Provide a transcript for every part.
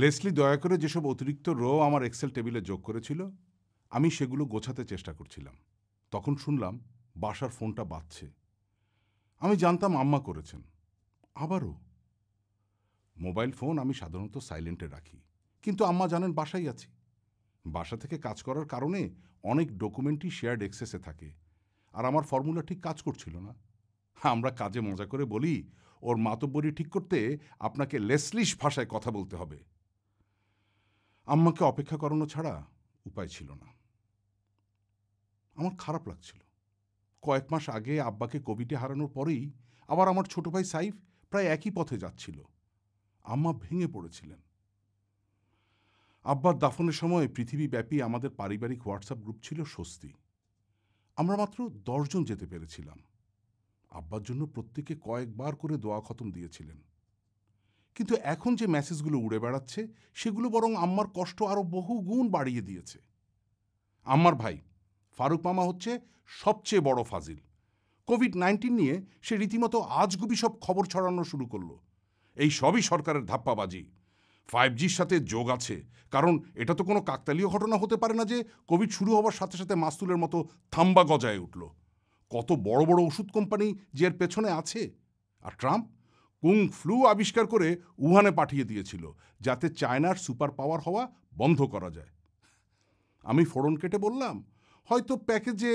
Leslie দয়া করে যেসব অতিরিক্ত রো আমার এক্সেল টেবিলে যোগ করেছিল আমি সেগুলো গোছাতে চেষ্টা করছিলাম তখন শুনলাম বাসার ফোনটা বাজছে আমি জানতাম আম্মা করেছেন আবারও মোবাইল ফোন আমি সাধারণত সাইলেন্টে রাখি কিন্তু আম্মা জানেন বাসাই আছি বাসা থেকে কাজ করার কারণে অনেক ডকুমেন্টই শেয়ার্ড এক্সেসে থাকে আর আমার ফর্মুলা ঠিক কাজ করছিল না আমরা কাজে মজা করে বলি ওর মাতব্বরী ঠিক করতে আপনাকে লেসলিশ ভাষায় কথা বলতে হবে আম্মাকে অপেক্ষা করানো ছাড়া উপায় ছিল না আমার খারাপ লাগছিল কয়েক মাস আগে আব্বাকে কোভিডে হারানোর পরেই আবার আমার ছোট ভাই সাইফ প্রায় একই পথে যাচ্ছিল আম্মা ভেঙে পড়েছিলেন আব্বার দাফনের সময় পৃথিবীব্যাপী আমাদের পারিবারিক হোয়াটসঅ্যাপ গ্রুপ ছিল স্বস্তি আমরা মাত্র দশজন যেতে পেরেছিলাম আব্বার জন্য প্রত্যেকে কয়েকবার করে দোয়া খতম দিয়েছিলেন কিন্তু এখন যে মেসেজগুলো উড়ে বেড়াচ্ছে সেগুলো বরং আম্মার কষ্ট আরও বহু গুণ বাড়িয়ে দিয়েছে আম্মার ভাই ফারুক মামা হচ্ছে সবচেয়ে বড় ফাজিল কোভিড নাইন্টিন নিয়ে সে রীতিমতো আজগুবি সব খবর ছড়ানো শুরু করলো এই সবই সরকারের ধাপ্পাবাজি ফাইভ জির সাথে যোগ আছে কারণ এটা তো কোনো কাকতালীয় ঘটনা হতে পারে না যে কোভিড শুরু হওয়ার সাথে সাথে মাস্তুলের মতো থাম্বা গজায় উঠল কত বড় বড় ওষুধ কোম্পানি যে এর পেছনে আছে আর ট্রাম্প কুং ফ্লু আবিষ্কার করে উহানে পাঠিয়ে দিয়েছিল যাতে চায়নার সুপার পাওয়ার হওয়া বন্ধ করা যায় আমি ফোড়ন কেটে বললাম হয়তো প্যাকেজে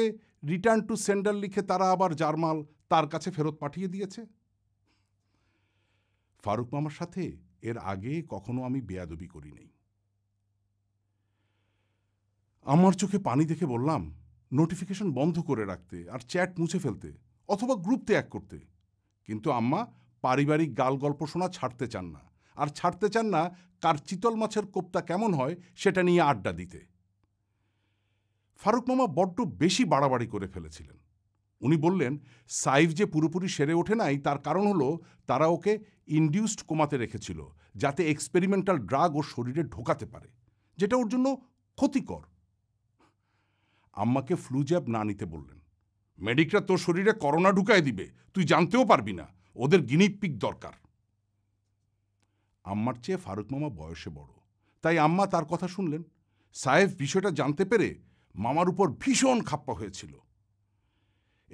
রিটার্ন টু সেন্ডার লিখে তারা আবার জার্মাল তার কাছে ফেরত পাঠিয়ে দিয়েছে ফারুক মামার সাথে এর আগে কখনো আমি বেয়াদবি করি নাই আমার চোখে পানি দেখে বললাম নোটিফিকেশন বন্ধ করে রাখতে আর চ্যাট মুছে ফেলতে অথবা গ্রুপ ত্যাগ করতে কিন্তু আম্মা পারিবারিক গালগল্প শোনা ছাড়তে চান না আর ছাড়তে চান না কার চিতল মাছের কোপ্তা কেমন হয় সেটা নিয়ে আড্ডা দিতে ফারুক মামা বড্ড বেশি বাড়াবাড়ি করে ফেলেছিলেন উনি বললেন সাইফ যে পুরোপুরি সেরে ওঠে নাই তার কারণ হলো তারা ওকে ইনডিউসড কোমাতে রেখেছিল যাতে এক্সপেরিমেন্টাল ড্রাগ ওর শরীরে ঢোকাতে পারে যেটা ওর জন্য ক্ষতিকর আম্মাকে ফ্লু জ্যাব না নিতে বললেন মেডিকরা তোর শরীরে করোনা ঢুকায় দিবে তুই জানতেও পারবি না ওদের গিনিপিক দরকার আম্মার চেয়ে ফারুক মামা বয়সে বড় তাই আম্মা তার কথা শুনলেন সাহেব বিষয়টা জানতে পেরে মামার উপর ভীষণ খাপ্পা হয়েছিল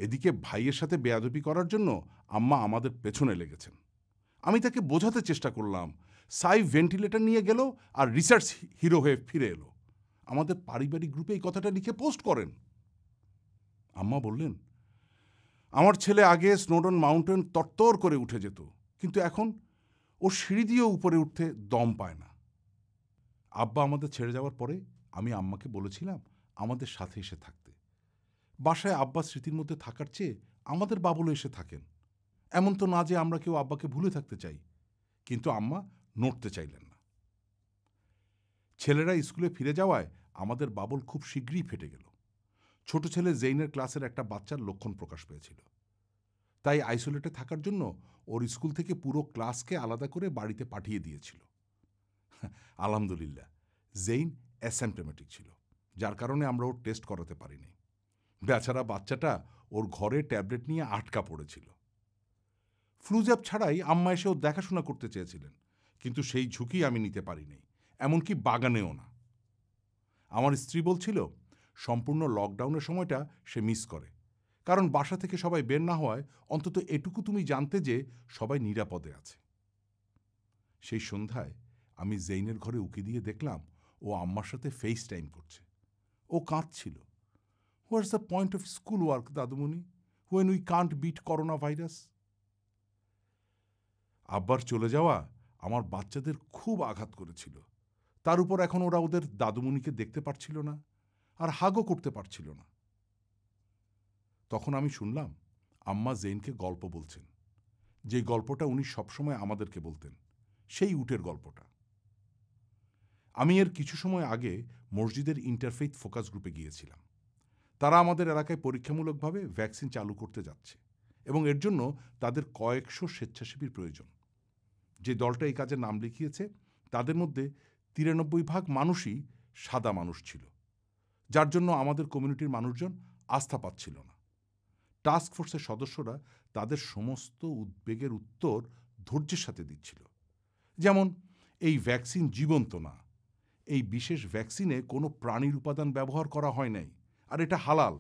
এদিকে ভাইয়ের সাথে বেয়াদবি করার জন্য আম্মা আমাদের পেছনে লেগেছেন আমি তাকে বোঝাতে চেষ্টা করলাম সাই ভেন্টিলেটর নিয়ে গেল আর রিসার্চ হিরো হয়ে ফিরে এলো আমাদের পারিবারিক গ্রুপে এই কথাটা লিখে পোস্ট করেন আম্মা বললেন আমার ছেলে আগে স্নোডন মাউন্টেন তরতর করে উঠে যেত কিন্তু এখন ও সিঁড়ি দিয়েও উপরে উঠতে দম পায় না আব্বা আমাদের ছেড়ে যাওয়ার পরে আমি আম্মাকে বলেছিলাম আমাদের সাথে এসে থাকতে বাসায় আব্বা স্মৃতির মধ্যে থাকার চেয়ে আমাদের বাবুলো এসে থাকেন এমন তো না যে আমরা কেউ আব্বাকে ভুলে থাকতে চাই কিন্তু আম্মা নড়তে চাইলেন না ছেলেরা স্কুলে ফিরে যাওয়ায় আমাদের বাবল খুব শীঘ্রই ফেটে গেল ছোট ছেলে জেইনের ক্লাসের একটা বাচ্চার লক্ষণ প্রকাশ পেয়েছিল তাই আইসোলেটে থাকার জন্য ওর স্কুল থেকে পুরো ক্লাসকে আলাদা করে বাড়িতে পাঠিয়ে দিয়েছিল আলহামদুলিল্লাহ জেইন অ্যাসেমটোমেটিক ছিল যার কারণে আমরা ওর টেস্ট করাতে পারিনি বেচারা বাচ্চাটা ওর ঘরে ট্যাবলেট নিয়ে আটকা পড়েছিল ফ্লুজ্যাপ ছাড়াই আম্মা এসে ওর দেখাশোনা করতে চেয়েছিলেন কিন্তু সেই ঝুঁকি আমি নিতে পারিনি এমনকি বাগানেও না আমার স্ত্রী বলছিল সম্পূর্ণ লকডাউনের সময়টা সে মিস করে কারণ বাসা থেকে সবাই বের না হওয়ায় অন্তত এটুকু তুমি জানতে যে সবাই নিরাপদে আছে সেই সন্ধ্যায় আমি জেইনের ঘরে উকি দিয়ে দেখলাম ও আম্মার সাথে ফেস টাইম করছে ও কাঁদছিল where's the point of school work দাদুমণি when we can't beat coronavirus আব্বার চলে যাওয়া আমার বাচ্চাদের খুব আঘাত করেছিল তার উপর এখন ওরা ওদের দাদুমণিকে দেখতে পারছিল না আর হাগও করতে পারছিল না তখন আমি শুনলাম আম্মা জেইনকে গল্প বলছেন যে গল্পটা উনি সবসময় আমাদেরকে বলতেন সেই উটের গল্পটা আমি এর কিছু সময় আগে মসজিদের ইন্টারফেইথ ফোকাস গ্রুপে গিয়েছিলাম তারা আমাদের এলাকায় পরীক্ষামূলকভাবে ভ্যাকসিন চালু করতে যাচ্ছে এবং এর জন্য তাদের কয়েকশো স্বেচ্ছাসেবীর প্রয়োজন যে দলটা এই কাজে নাম লিখিয়েছে তাদের মধ্যে তিরানব্বই ভাগ মানুষই সাদা মানুষ ছিল যার জন্য আমাদের কমিউনিটির মানুষজন আস্থা পাচ্ছিল না টাস্ক ফোর্সের সদস্যরা তাদের সমস্ত উদ্বেগের উত্তর ধৈর্যের সাথে দিচ্ছিল যেমন এই ভ্যাকসিন জীবন্ত না এই বিশেষ ভ্যাকসিনে কোনো প্রাণীর উপাদান ব্যবহার করা হয় নাই আর এটা হালাল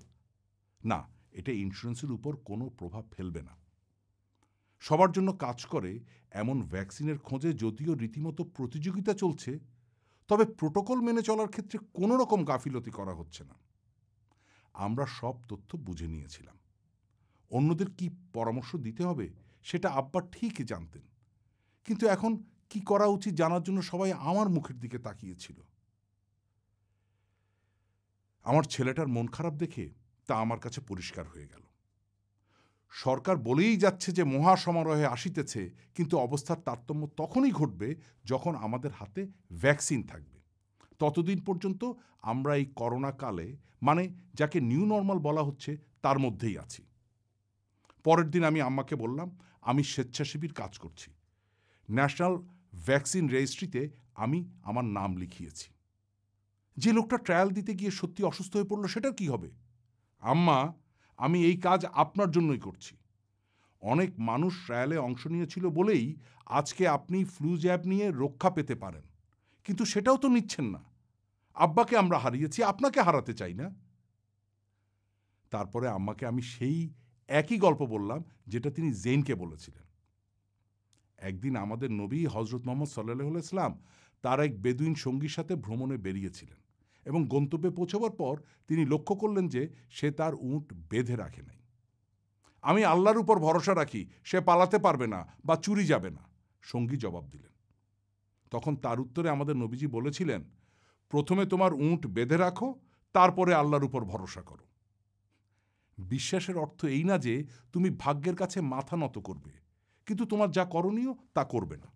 না এটা ইন্স্যুরেন্সের উপর কোনো প্রভাব ফেলবে না সবার জন্য কাজ করে এমন ভ্যাকসিনের খোঁজে যদিও রীতিমতো প্রতিযোগিতা চলছে তবে প্রোটোকল মেনে চলার ক্ষেত্রে কোনো রকম গাফিলতি করা হচ্ছে না আমরা সব তথ্য বুঝে নিয়েছিলাম অন্যদের কি পরামর্শ দিতে হবে সেটা আব্বা ঠিকই জানতেন কিন্তু এখন কি করা উচিত জানার জন্য সবাই আমার মুখের দিকে তাকিয়েছিল আমার ছেলেটার মন খারাপ দেখে তা আমার কাছে পরিষ্কার হয়ে গেল সরকার বলেই যাচ্ছে যে মহাসমারোহে আসিতেছে কিন্তু অবস্থার তারতম্য তখনই ঘটবে যখন আমাদের হাতে ভ্যাকসিন থাকবে ততদিন পর্যন্ত আমরা এই করোনাকালে মানে যাকে নিউ নর্মাল বলা হচ্ছে তার মধ্যেই আছি পরের দিন আমি আম্মাকে বললাম আমি স্বেচ্ছাসেবীর কাজ করছি ন্যাশনাল ভ্যাকসিন রেজিস্ট্রিতে আমি আমার নাম লিখিয়েছি যে লোকটা ট্রায়াল দিতে গিয়ে সত্যি অসুস্থ হয়ে পড়লো সেটা কি হবে আম্মা আমি এই কাজ আপনার জন্যই করছি অনেক মানুষ ট্রায়ালে অংশ নিয়েছিল বলেই আজকে আপনি ফ্লু জ্যাব নিয়ে রক্ষা পেতে পারেন কিন্তু সেটাও তো নিচ্ছেন না আব্বাকে আমরা হারিয়েছি আপনাকে হারাতে চাই না তারপরে আম্মাকে আমি সেই একই গল্প বললাম যেটা তিনি জেনকে বলেছিলেন একদিন আমাদের নবী হজরত মোহাম্মদ সাল্লাহ ইসলাম তার এক বেদুইন সঙ্গীর সাথে ভ্রমণে বেরিয়েছিলেন এবং গন্তব্যে পৌঁছবার পর তিনি লক্ষ্য করলেন যে সে তার উঁট বেঁধে রাখে নাই আমি আল্লাহর উপর ভরসা রাখি সে পালাতে পারবে না বা চুরি যাবে না সঙ্গী জবাব দিলেন তখন তার উত্তরে আমাদের নবীজি বলেছিলেন প্রথমে তোমার উঁট বেঁধে রাখো তারপরে আল্লাহর উপর ভরসা করো বিশ্বাসের অর্থ এই না যে তুমি ভাগ্যের কাছে মাথা নত করবে কিন্তু তোমার যা করণীয় তা করবে না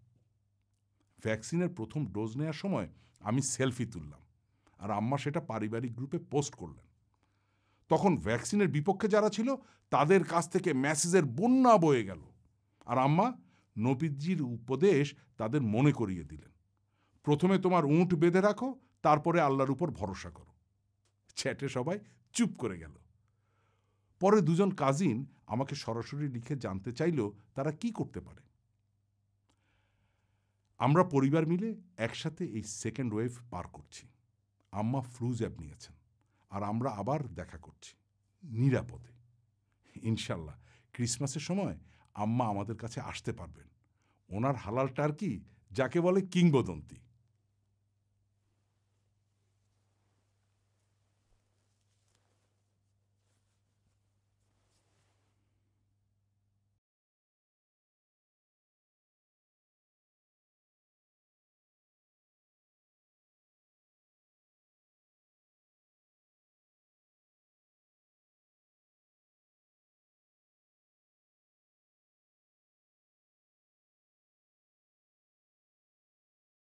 ভ্যাকসিনের প্রথম ডোজ নেওয়ার সময় আমি সেলফি তুললাম আর আম্মা সেটা পারিবারিক গ্রুপে পোস্ট করলেন তখন ভ্যাকসিনের বিপক্ষে যারা ছিল তাদের কাছ থেকে মেসেজের বন্যা বয়ে গেল আর আম্মা নবীজির উপদেশ তাদের মনে করিয়ে দিলেন প্রথমে তোমার উঁট বেঁধে রাখো তারপরে আল্লাহর উপর ভরসা করো চ্যাটে সবাই চুপ করে গেল পরে দুজন কাজিন আমাকে সরাসরি লিখে জানতে চাইল তারা কি করতে পারে আমরা পরিবার মিলে একসাথে এই সেকেন্ড ওয়েভ পার করছি আম্মা ফ্লু জ্যাব নিয়েছেন আর আমরা আবার দেখা করছি নিরাপদে ইনশাল্লাহ ক্রিসমাসের সময় আম্মা আমাদের কাছে আসতে পারবেন ওনার হালাল টার্কি যাকে বলে কিংবদন্তি